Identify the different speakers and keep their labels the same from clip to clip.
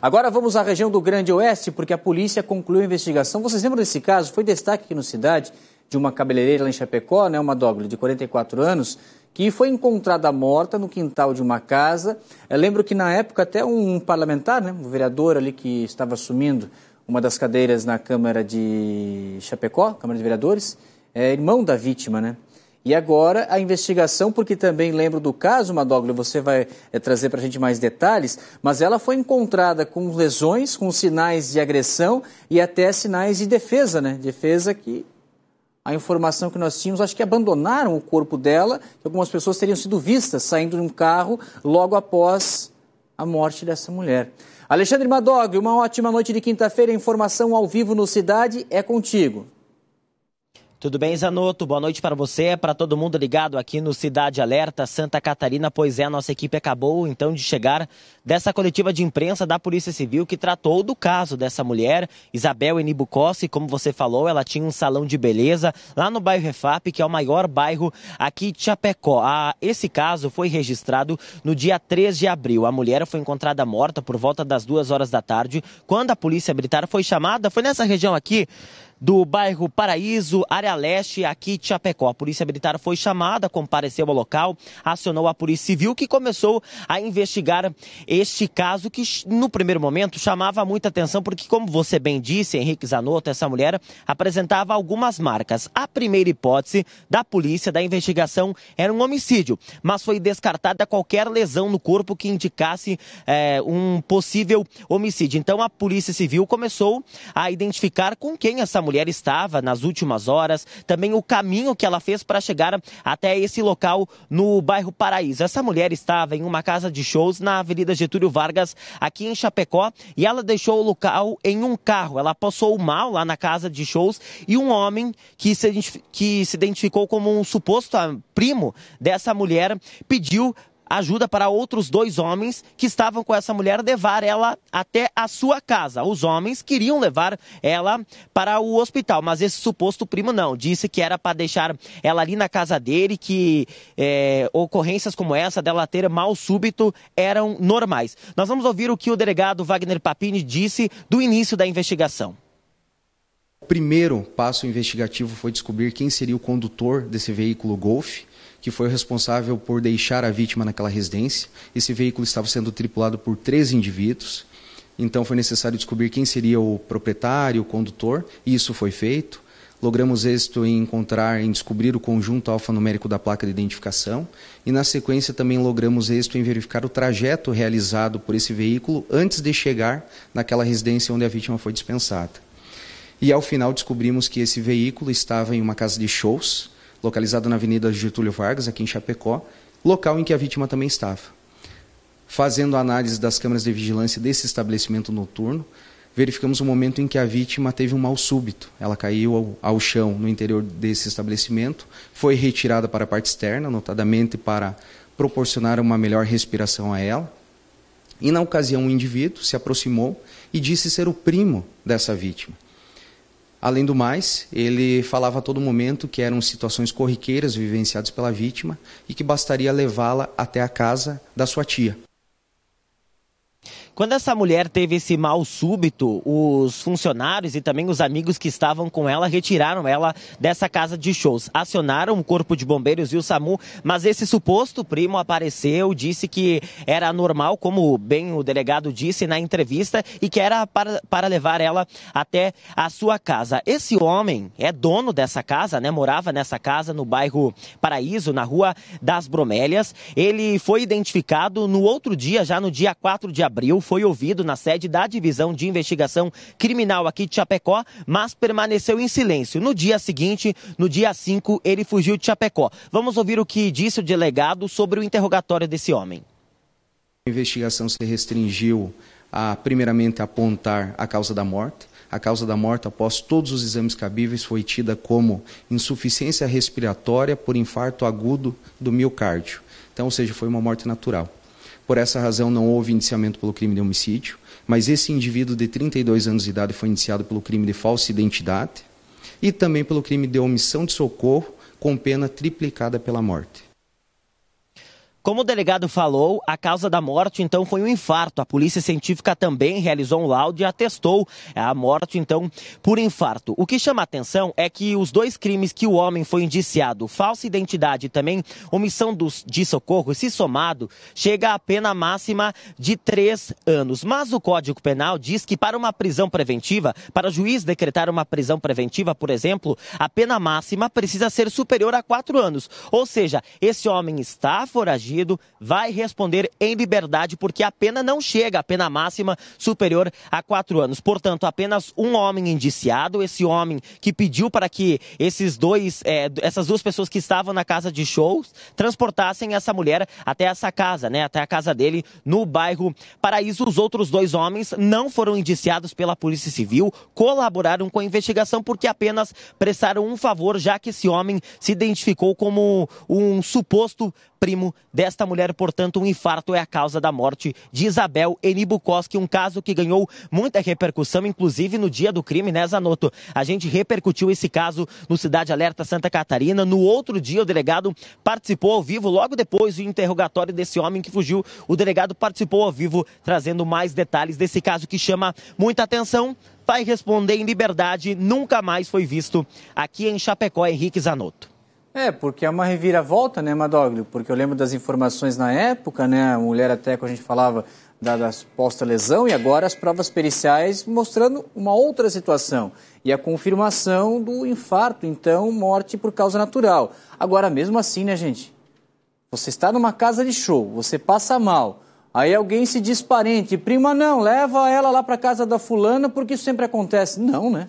Speaker 1: Agora vamos à região do Grande Oeste, porque a polícia concluiu a investigação. Vocês lembram desse caso? Foi destaque aqui no Cidade de uma cabeleireira lá em Chapecó, né, uma dogla de 44 anos, que foi encontrada morta no quintal de uma casa. Eu lembro que na época até um parlamentar, né, um vereador ali que estava assumindo uma das cadeiras na Câmara de Chapecó, Câmara de Vereadores, é irmão da vítima, né? E agora a investigação, porque também lembro do caso, Madoglio, você vai é, trazer para a gente mais detalhes, mas ela foi encontrada com lesões, com sinais de agressão e até sinais de defesa, né? Defesa que a informação que nós tínhamos, acho que abandonaram o corpo dela, algumas pessoas teriam sido vistas saindo de um carro logo após a morte dessa mulher. Alexandre Madoglio, uma ótima noite de quinta-feira, informação ao vivo no Cidade é contigo.
Speaker 2: Tudo bem, Zanotto? Boa noite para você, para todo mundo ligado aqui no Cidade Alerta Santa Catarina, pois é, a nossa equipe acabou então de chegar dessa coletiva de imprensa da Polícia Civil que tratou do caso dessa mulher, Isabel Enibucossi, como você falou, ela tinha um salão de beleza lá no bairro Refap, que é o maior bairro aqui de Chapecó. Ah, esse caso foi registrado no dia 3 de abril. A mulher foi encontrada morta por volta das duas horas da tarde, quando a Polícia Militar foi chamada, foi nessa região aqui, do bairro Paraíso, área leste, aqui de Chapecó. A Polícia Militar foi chamada, compareceu ao local, acionou a Polícia Civil, que começou a investigar este caso, que no primeiro momento chamava muita atenção, porque, como você bem disse, Henrique Zanotto, essa mulher apresentava algumas marcas. A primeira hipótese da polícia da investigação era um homicídio, mas foi descartada qualquer lesão no corpo que indicasse é, um possível homicídio. Então, a Polícia Civil começou a identificar com quem essa mulher mulher estava nas últimas horas, também o caminho que ela fez para chegar até esse local no bairro Paraíso. Essa mulher estava em uma casa de shows na Avenida Getúlio Vargas, aqui em Chapecó, e ela deixou o local em um carro. Ela passou mal lá na casa de shows e um homem que se, que se identificou como um suposto primo dessa mulher pediu ajuda para outros dois homens que estavam com essa mulher levar ela até a sua casa. Os homens queriam levar ela para o hospital, mas esse suposto primo não. Disse que era para deixar ela ali na casa dele, que é, ocorrências como essa dela ter mal súbito eram normais. Nós vamos ouvir o que o delegado Wagner Papini disse do início da investigação.
Speaker 3: O primeiro passo investigativo foi descobrir quem seria o condutor desse veículo Golf que foi o responsável por deixar a vítima naquela residência. Esse veículo estava sendo tripulado por três indivíduos, então foi necessário descobrir quem seria o proprietário, o condutor, e isso foi feito. Logramos êxito em encontrar, em descobrir o conjunto alfanumérico da placa de identificação, e na sequência também logramos êxito em verificar o trajeto realizado por esse veículo antes de chegar naquela residência onde a vítima foi dispensada. E ao final descobrimos que esse veículo estava em uma casa de shows, localizado na Avenida Getúlio Vargas, aqui em Chapecó, local em que a vítima também estava. Fazendo análise das câmeras de vigilância desse estabelecimento noturno, verificamos o um momento em que a vítima teve um mal súbito. Ela caiu ao, ao, chão no interior desse estabelecimento, foi retirada para a parte externa, notadamente para proporcionar uma melhor respiração a ela. E na ocasião, um indivíduo se aproximou e disse ser o primo dessa vítima. Além do mais, ele falava a todo momento que eram situações corriqueiras vivenciadas pela vítima e que bastaria
Speaker 2: levá-la até a casa da sua tia. Quando essa mulher teve esse mal súbito, os funcionários e também os amigos que estavam com ela retiraram ela dessa casa de shows. Acionaram o Corpo de Bombeiros e o SAMU, mas esse suposto primo apareceu, disse que era normal, como bem o delegado disse na entrevista, e que era para, para levar ela até a sua casa. Esse homem é dono dessa casa, né? Morava nessa casa no bairro Paraíso, na rua das Bromélias. Ele foi identificado no outro dia, já no dia 4 de abril foi ouvido na sede da Divisão de Investigação Criminal aqui de Chapecó, mas permaneceu em silêncio. No dia seguinte, no dia 5, ele fugiu de Chapecó. Vamos ouvir o que disse o delegado sobre o interrogatório desse homem.
Speaker 3: A investigação se restringiu a, primeiramente, apontar a causa da morte. A causa da morte, após todos os exames cabíveis, foi tida como insuficiência respiratória por infarto agudo do miocárdio. Então, ou seja, foi uma morte natural. Por essa razão, não houve indiciamento pelo crime de homicídio, mas esse indivíduo de 32 anos de idade foi indiciado pelo crime de falsa identidade e também pelo crime de omissão de socorro com pena triplicada pela morte.
Speaker 2: Como o delegado falou, a causa da morte então foi um infarto. A polícia científica também realizou um laudo e atestou a morte então por infarto. O que chama a atenção é que os dois crimes que o homem foi indiciado, falsa identidade e também omissão dos, de socorro, se somado, chega à pena máxima de três anos. Mas o Código Penal diz que para uma prisão preventiva, para o juiz decretar uma prisão preventiva, por exemplo, a pena máxima precisa ser superior a quatro anos. Ou seja, esse homem está foragido foragido vai responder em liberdade, porque a pena não chega, a pena máxima superior a quatro anos. Portanto, apenas um homem indiciado, esse homem que pediu para que esses dois, é, essas duas pessoas que estavam na casa de shows transportassem essa mulher até essa casa, né? Até a casa dele no bairro Paraíso. Os outros dois homens não foram indiciados pela Polícia Civil, colaboraram com a investigação porque apenas prestaram um favor, já que esse homem se identificou como um suposto primo dela desta mulher, portanto, um infarto é a causa da morte de Isabel N. Bukowski, um caso que ganhou muita repercussão, inclusive no dia do crime, né, Zanotto? A gente repercutiu esse caso no Cidade Alerta Santa Catarina. No outro dia, o delegado participou ao vivo, logo depois do interrogatório desse homem que fugiu, o delegado participou ao vivo, trazendo mais detalhes desse caso que chama muita atenção. Vai responder em liberdade, nunca mais foi visto aqui em Chapecó, Henrique Zanotto. É, porque
Speaker 1: é uma reviravolta, né, Madoglio? Porque eu lembro das informações na época, né? A mulher até que a gente falava da, da suposta lesão e agora as provas periciais mostrando uma outra situação e a confirmação do infarto, então morte por causa natural. Agora, mesmo assim, né, gente? Você está numa casa de show, você passa mal, aí alguém se diz parente, prima não, leva ela lá para casa da fulana porque isso sempre acontece. Não, né?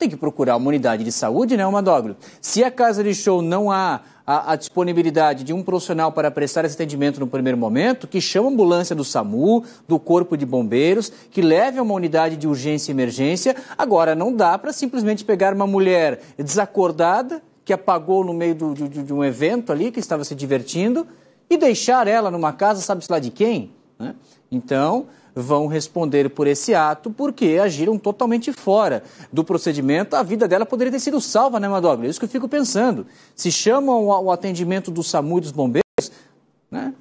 Speaker 1: tem que procurar uma unidade de saúde, né, Madoglio? Se a casa de show não há a, a, disponibilidade de um profissional para prestar esse atendimento no primeiro momento, que chama a ambulância do SAMU, do Corpo de Bombeiros, que leve a uma unidade de urgência e emergência. Agora, não dá para simplesmente pegar uma mulher desacordada, que apagou no meio do, de, de um evento ali, que estava se divertindo, e deixar ela numa casa, sabe-se lá de quem? Né? Então, vão responder por esse ato porque agiram totalmente fora do procedimento. A vida dela poderia ter sido salva, né, Madogra? É isso que eu fico pensando. Se chamam o atendimento do SAMU e dos bombeiros, né,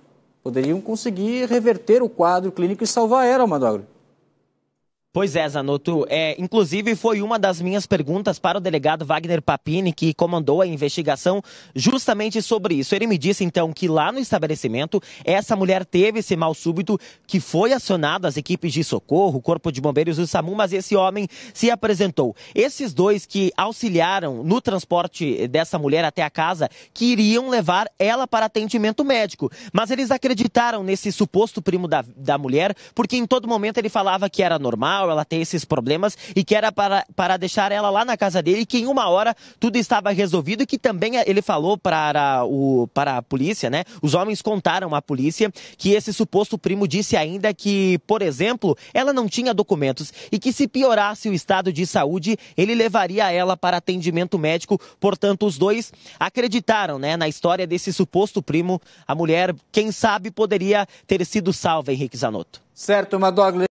Speaker 1: poderiam conseguir reverter o quadro clínico e salvar ela, Madogra.
Speaker 2: Pois é, Zanotto. É, inclusive, foi uma das minhas perguntas para o delegado Wagner Papini, que comandou a investigação justamente sobre isso. Ele me disse, então, que lá no estabelecimento, essa mulher teve esse mal súbito, que foi acionado as equipes de socorro, o Corpo de Bombeiros e o SAMU, mas esse homem se apresentou. Esses dois que auxiliaram no transporte dessa mulher até a casa, queriam levar ela para atendimento médico, mas eles acreditaram nesse suposto primo da, da mulher, porque em todo momento ele falava que era normal, mental, ela tem esses problemas e que era para, para deixar ela lá na casa dele, que em uma hora tudo estava resolvido e que também é, ele falou para, o, para a polícia, né? Os homens contaram à polícia que esse suposto primo disse ainda que, por exemplo, ela não tinha documentos e que se piorasse o estado de saúde, ele levaria ela para atendimento médico. Portanto, os dois acreditaram, né, na história desse suposto primo. A mulher, quem sabe, poderia ter sido salva, Henrique Zanotto. Certo, Madogli.